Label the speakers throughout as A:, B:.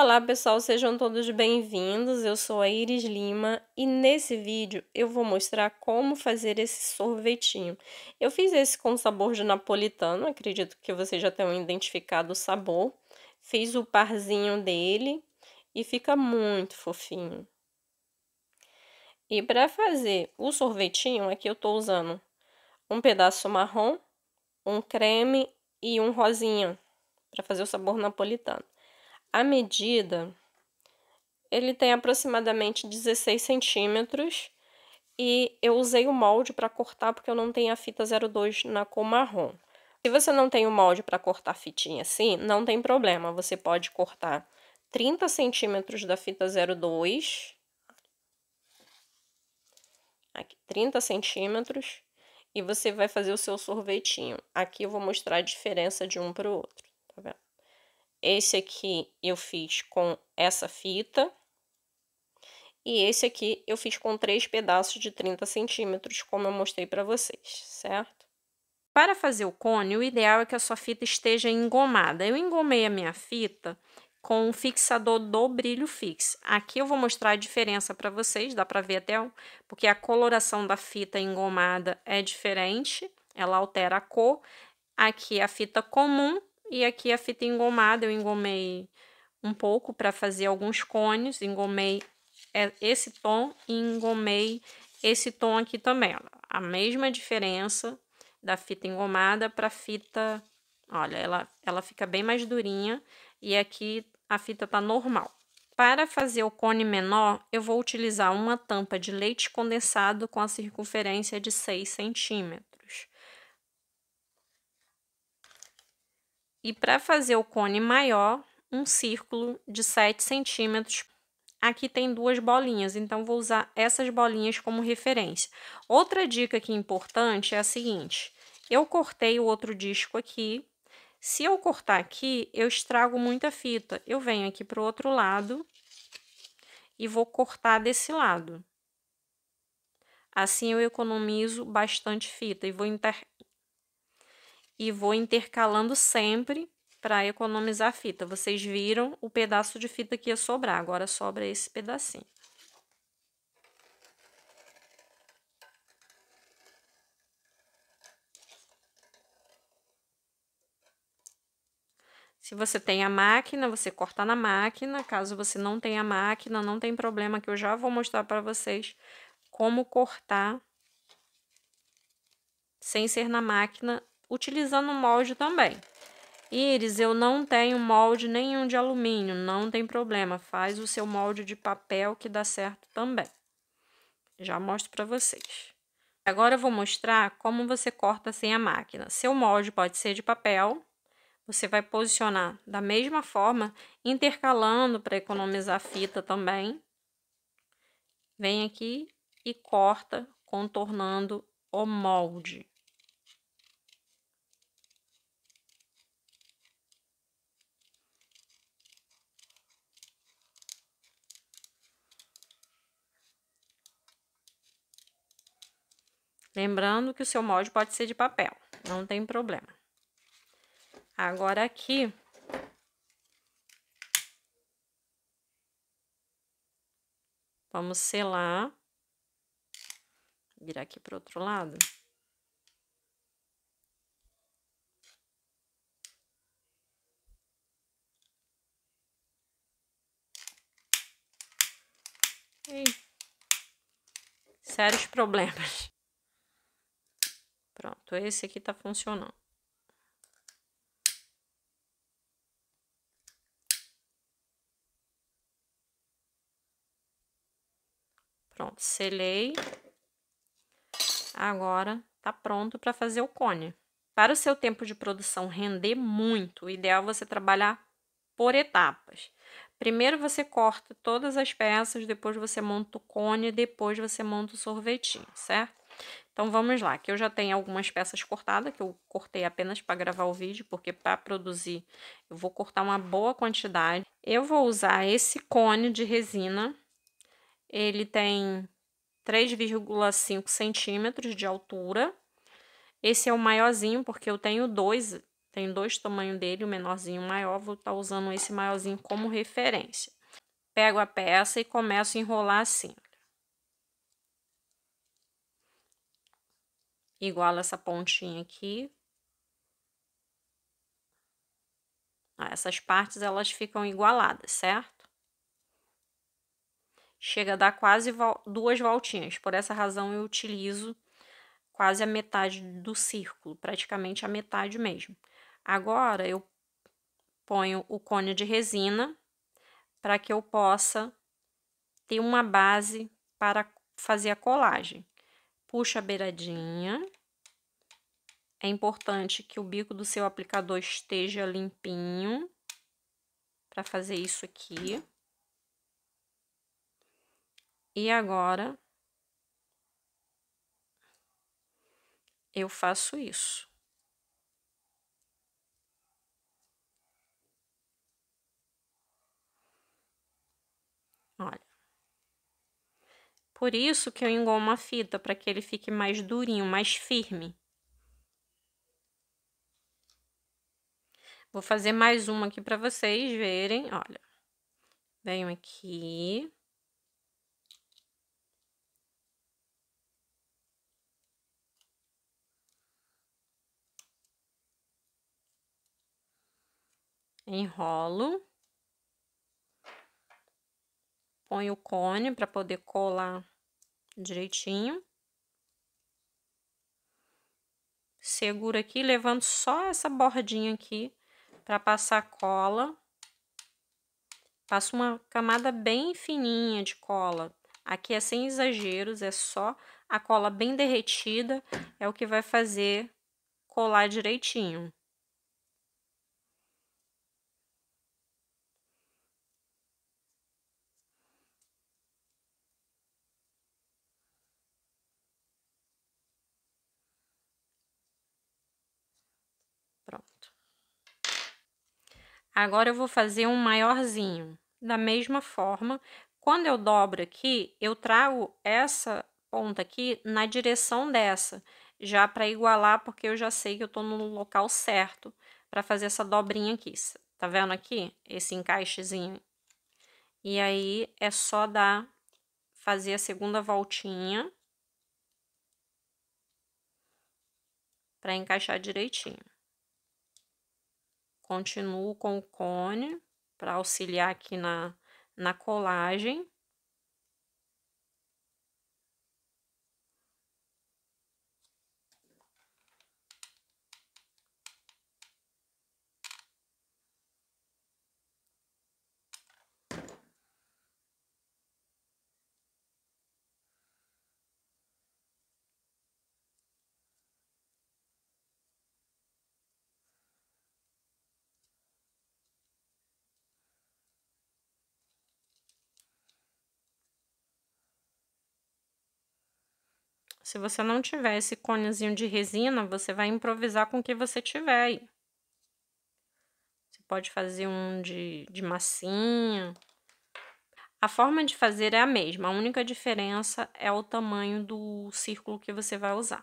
A: Olá pessoal, sejam todos bem-vindos. Eu sou a Iris Lima e nesse vídeo eu vou mostrar como fazer esse sorvetinho. Eu fiz esse com sabor de napolitano, acredito que vocês já tenham identificado o sabor. Fiz o parzinho dele e fica muito fofinho. E para fazer o sorvetinho, aqui eu estou usando um pedaço marrom, um creme e um rosinha para fazer o sabor napolitano. A medida, ele tem aproximadamente 16 centímetros e eu usei o molde para cortar porque eu não tenho a fita 02 na cor marrom. Se você não tem o molde para cortar fitinha assim, não tem problema, você pode cortar 30 centímetros da fita 02, aqui 30 centímetros, e você vai fazer o seu sorvetinho. Aqui eu vou mostrar a diferença de um para o outro. Esse aqui eu fiz com essa fita. E esse aqui eu fiz com três pedaços de 30 centímetros, como eu mostrei para vocês, certo? Para fazer o cone, o ideal é que a sua fita esteja engomada. Eu engomei a minha fita com um fixador do brilho fix. Aqui eu vou mostrar a diferença para vocês, dá para ver até porque a coloração da fita engomada é diferente, ela altera a cor. Aqui é a fita comum e aqui a fita engomada, eu engomei um pouco para fazer alguns cones, engomei é, esse tom e engomei esse tom aqui também, A mesma diferença da fita engomada para fita, olha, ela, ela fica bem mais durinha e aqui a fita tá normal. Para fazer o cone menor, eu vou utilizar uma tampa de leite condensado com a circunferência de 6 centímetros. E para fazer o cone maior, um círculo de 7 centímetros. Aqui tem duas bolinhas, então vou usar essas bolinhas como referência. Outra dica aqui importante é a seguinte, eu cortei o outro disco aqui, se eu cortar aqui, eu estrago muita fita. Eu venho aqui para o outro lado e vou cortar desse lado. Assim eu economizo bastante fita e vou e vou intercalando sempre para economizar fita. Vocês viram o pedaço de fita que ia sobrar, agora sobra esse pedacinho. Se você tem a máquina, você corta na máquina. Caso você não tenha máquina, não tem problema, que eu já vou mostrar para vocês como cortar sem ser na máquina utilizando molde também. Iris, eu não tenho molde nenhum de alumínio, não tem problema. Faz o seu molde de papel que dá certo também. Já mostro para vocês. Agora eu vou mostrar como você corta sem a máquina. Seu molde pode ser de papel. Você vai posicionar da mesma forma, intercalando para economizar fita também. Vem aqui e corta contornando o molde. Lembrando que o seu molde pode ser de papel, não tem problema. Agora aqui... Vamos selar. Virar aqui para outro lado. E sérios problemas. Pronto, esse aqui tá funcionando. Pronto, selei. Agora tá pronto para fazer o cone. Para o seu tempo de produção render muito, o ideal é você trabalhar por etapas. Primeiro você corta todas as peças, depois você monta o cone, depois você monta o sorvetinho, certo? Então vamos lá, que eu já tenho algumas peças cortadas, que eu cortei apenas para gravar o vídeo, porque para produzir eu vou cortar uma boa quantidade. Eu vou usar esse cone de resina, ele tem 3,5 centímetros de altura. Esse é o maiorzinho, porque eu tenho dois, tenho dois tamanhos dele, o menorzinho e o maior, vou estar tá usando esse maiorzinho como referência. Pego a peça e começo a enrolar assim. iguala essa pontinha aqui. Essas partes, elas ficam igualadas, certo? Chega a dar quase duas voltinhas. Por essa razão, eu utilizo quase a metade do círculo, praticamente a metade mesmo. Agora, eu ponho o cone de resina para que eu possa ter uma base para fazer a colagem puxa a beiradinha. É importante que o bico do seu aplicador esteja limpinho para fazer isso aqui. E agora eu faço isso. Por isso que eu engomo a fita, para que ele fique mais durinho, mais firme. Vou fazer mais uma aqui para vocês verem, olha. Venho aqui. Enrolo. Põe o cone para poder colar direitinho. Segura aqui, levando só essa bordinha aqui para passar cola. Passa uma camada bem fininha de cola. Aqui é sem exageros, é só a cola bem derretida, é o que vai fazer colar direitinho. Agora eu vou fazer um maiorzinho. Da mesma forma, quando eu dobro aqui, eu trago essa ponta aqui na direção dessa, já para igualar, porque eu já sei que eu estou no local certo para fazer essa dobrinha aqui. Tá vendo aqui? Esse encaixezinho. E aí, é só dar, fazer a segunda voltinha para encaixar direitinho. Continuo com o cone para auxiliar aqui na, na colagem. Se você não tiver esse conezinho de resina, você vai improvisar com o que você tiver aí. Você pode fazer um de, de massinha. A forma de fazer é a mesma, a única diferença é o tamanho do círculo que você vai usar.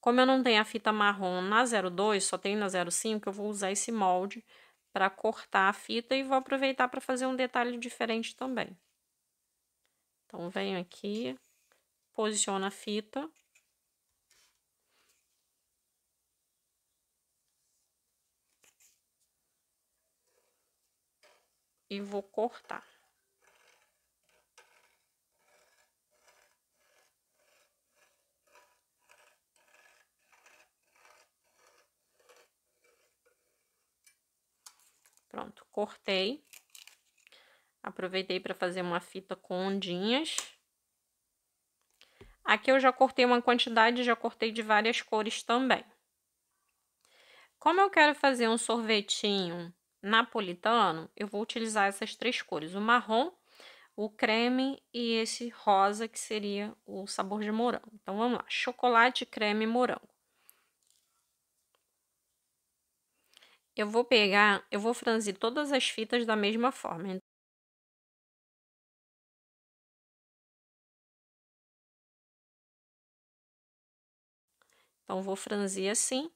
A: Como eu não tenho a fita marrom na 02, só tenho na 05, eu vou usar esse molde para cortar a fita e vou aproveitar para fazer um detalhe diferente também. Então, venho aqui, posiciono a fita. E vou cortar. Pronto, cortei. Aproveitei para fazer uma fita com ondinhas. Aqui eu já cortei uma quantidade, já cortei de várias cores também. Como eu quero fazer um sorvetinho napolitano, eu vou utilizar essas três cores. O marrom, o creme e esse rosa, que seria o sabor de morango. Então, vamos lá. Chocolate, creme e morango. Eu vou pegar, eu vou franzir todas as fitas da mesma forma. Então, vou franzir assim.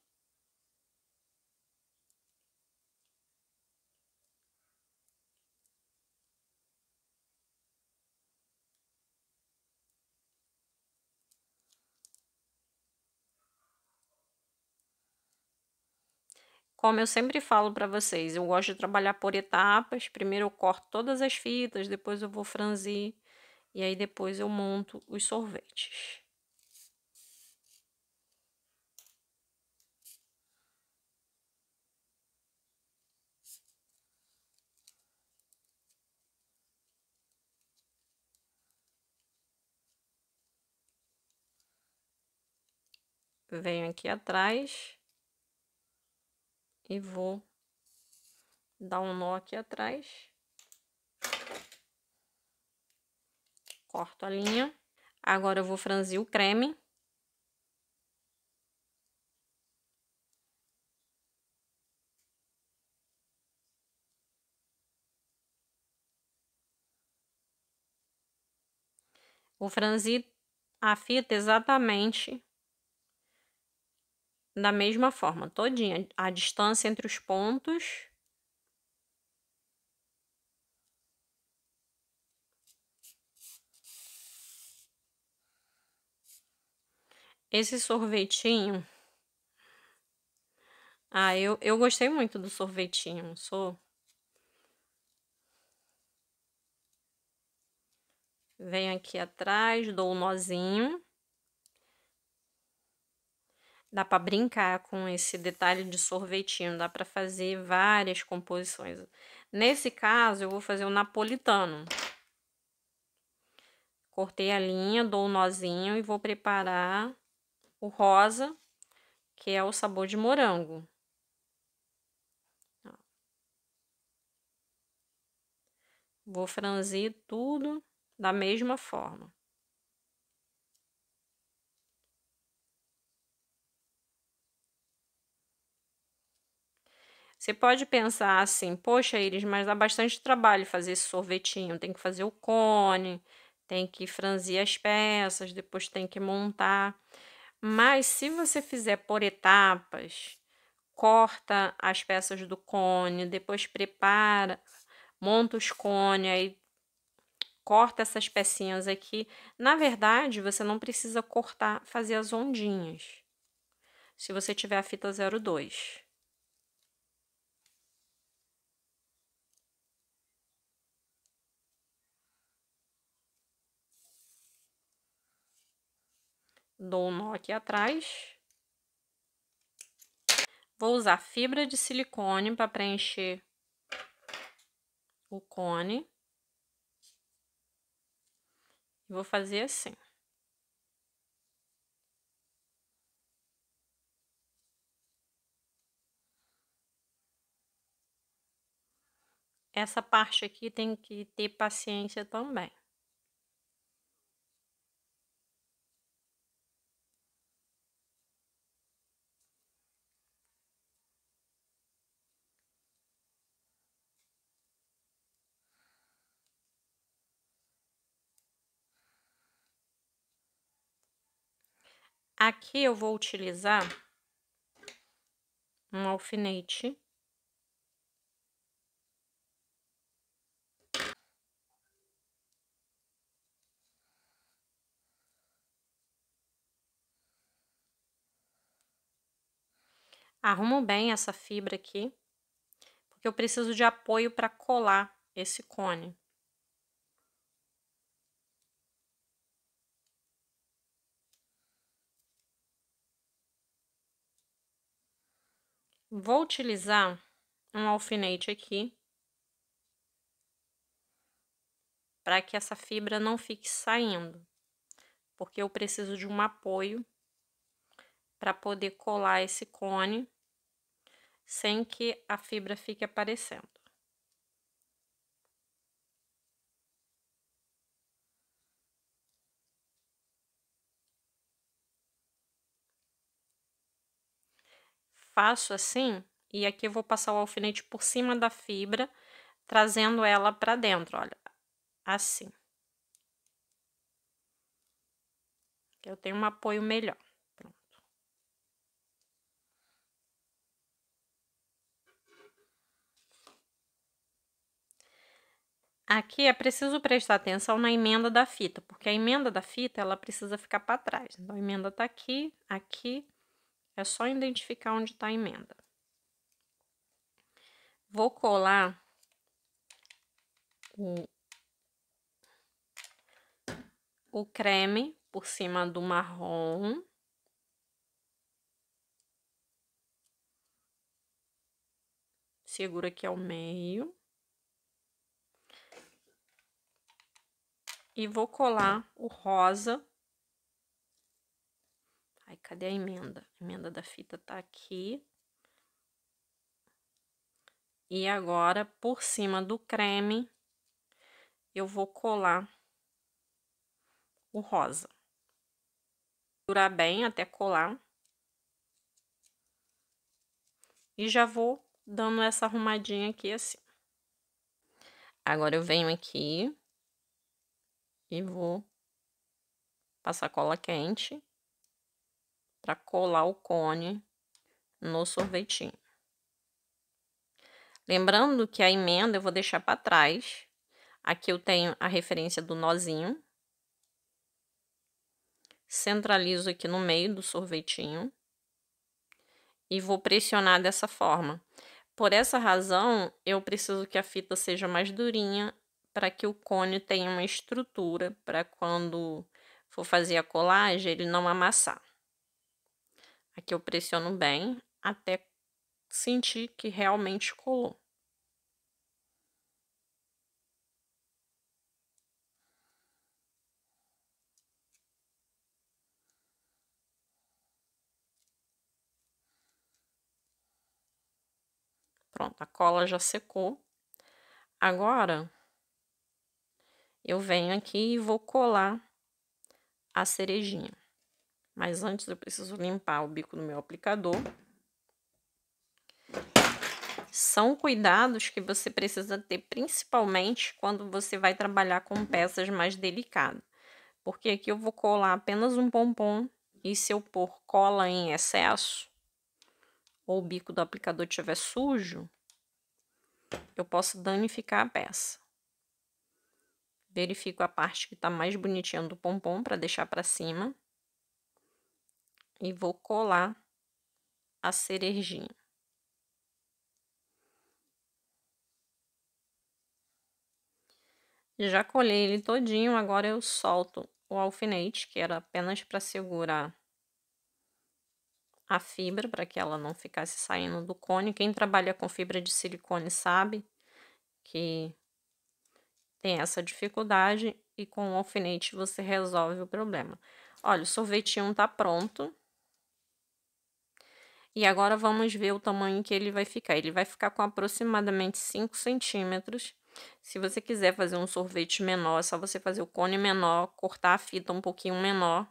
A: Como eu sempre falo para vocês, eu gosto de trabalhar por etapas. Primeiro eu corto todas as fitas, depois eu vou franzir e aí depois eu monto os sorvetes. venho aqui atrás e vou dar um nó aqui atrás. Corto a linha. Agora eu vou franzir o creme. Vou franzir a fita exatamente da mesma forma, todinha, a distância entre os pontos. Esse sorvetinho. Ah, eu, eu gostei muito do sorvetinho, sou. Venho aqui atrás, dou o um nozinho. Dá para brincar com esse detalhe de sorvetinho, dá para fazer várias composições. Nesse caso, eu vou fazer o napolitano. Cortei a linha, dou o um nozinho e vou preparar o rosa, que é o sabor de morango. Vou franzir tudo da mesma forma. Você pode pensar assim, poxa, Iris, mas dá bastante trabalho fazer esse sorvetinho. Tem que fazer o cone, tem que franzir as peças, depois tem que montar. Mas se você fizer por etapas, corta as peças do cone, depois prepara, monta os cones, aí corta essas pecinhas aqui. Na verdade, você não precisa cortar, fazer as ondinhas. Se você tiver a fita 02. Dou um nó aqui atrás. Vou usar fibra de silicone para preencher o cone. Vou fazer assim. Essa parte aqui tem que ter paciência também. Aqui eu vou utilizar um alfinete. Arrumo bem essa fibra aqui, porque eu preciso de apoio para colar esse cone. Vou utilizar um alfinete aqui para que essa fibra não fique saindo, porque eu preciso de um apoio para poder colar esse cone sem que a fibra fique aparecendo. faço assim, e aqui eu vou passar o alfinete por cima da fibra, trazendo ela para dentro, olha, assim. Eu tenho um apoio melhor. Pronto. Aqui é preciso prestar atenção na emenda da fita, porque a emenda da fita, ela precisa ficar para trás. Então, a emenda tá aqui, aqui é só identificar onde está a emenda. Vou colar o, o creme por cima do marrom. Segura aqui ao meio. E vou colar o rosa cadê a emenda? A emenda da fita tá aqui. E agora, por cima do creme, eu vou colar o rosa. Durar bem até colar. E já vou dando essa arrumadinha aqui assim. Agora eu venho aqui e vou passar cola quente para colar o cone no sorvetinho. Lembrando que a emenda eu vou deixar para trás. Aqui eu tenho a referência do nozinho. Centralizo aqui no meio do sorvetinho. E vou pressionar dessa forma. Por essa razão, eu preciso que a fita seja mais durinha para que o cone tenha uma estrutura para quando for fazer a colagem ele não amassar. Aqui eu pressiono bem até sentir que realmente colou. Pronto, a cola já secou. Agora, eu venho aqui e vou colar a cerejinha. Mas antes eu preciso limpar o bico do meu aplicador. São cuidados que você precisa ter principalmente quando você vai trabalhar com peças mais delicadas. Porque aqui eu vou colar apenas um pompom e se eu pôr cola em excesso, ou o bico do aplicador estiver sujo, eu posso danificar a peça. Verifico a parte que está mais bonitinha do pompom para deixar para cima e vou colar a cerejinha. Já colhei ele todinho, agora eu solto o alfinete, que era apenas para segurar a fibra, para que ela não ficasse saindo do cone. Quem trabalha com fibra de silicone sabe que tem essa dificuldade e com o alfinete você resolve o problema. Olha, o sorvetinho tá pronto. E agora vamos ver o tamanho que ele vai ficar. Ele vai ficar com aproximadamente 5 centímetros. Se você quiser fazer um sorvete menor, é só você fazer o cone menor, cortar a fita um pouquinho menor.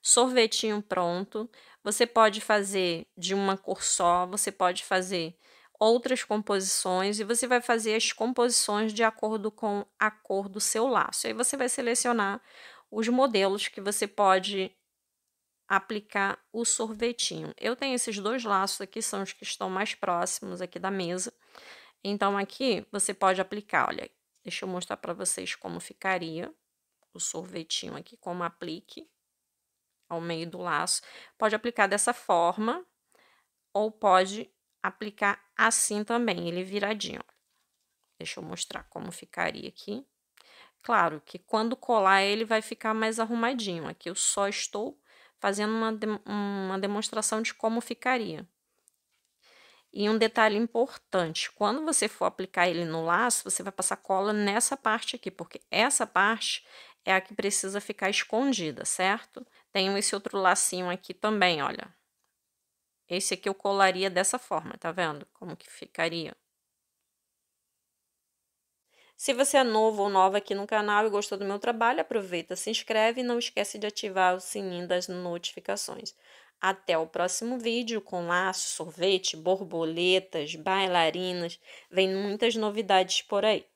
A: Sorvetinho pronto. Você pode fazer de uma cor só, você pode fazer outras composições e você vai fazer as composições de acordo com a cor do seu laço. Aí você vai selecionar os modelos que você pode aplicar o sorvetinho. Eu tenho esses dois laços aqui, são os que estão mais próximos aqui da mesa. Então, aqui você pode aplicar, olha, deixa eu mostrar para vocês como ficaria o sorvetinho aqui, como aplique ao meio do laço. Pode aplicar dessa forma ou pode aplicar assim também, ele viradinho. Deixa eu mostrar como ficaria aqui. Claro que quando colar ele vai ficar mais arrumadinho. Aqui eu só estou fazendo uma, de, uma demonstração de como ficaria. E um detalhe importante: quando você for aplicar ele no laço, você vai passar cola nessa parte aqui, porque essa parte é a que precisa ficar escondida, certo? Tenho esse outro lacinho aqui também, olha. Esse aqui eu colaria dessa forma, tá vendo? Como que ficaria? Se você é novo ou nova aqui no canal e gostou do meu trabalho, aproveita, se inscreve e não esquece de ativar o sininho das notificações. Até o próximo vídeo com laço, sorvete, borboletas, bailarinas, vem muitas novidades por aí.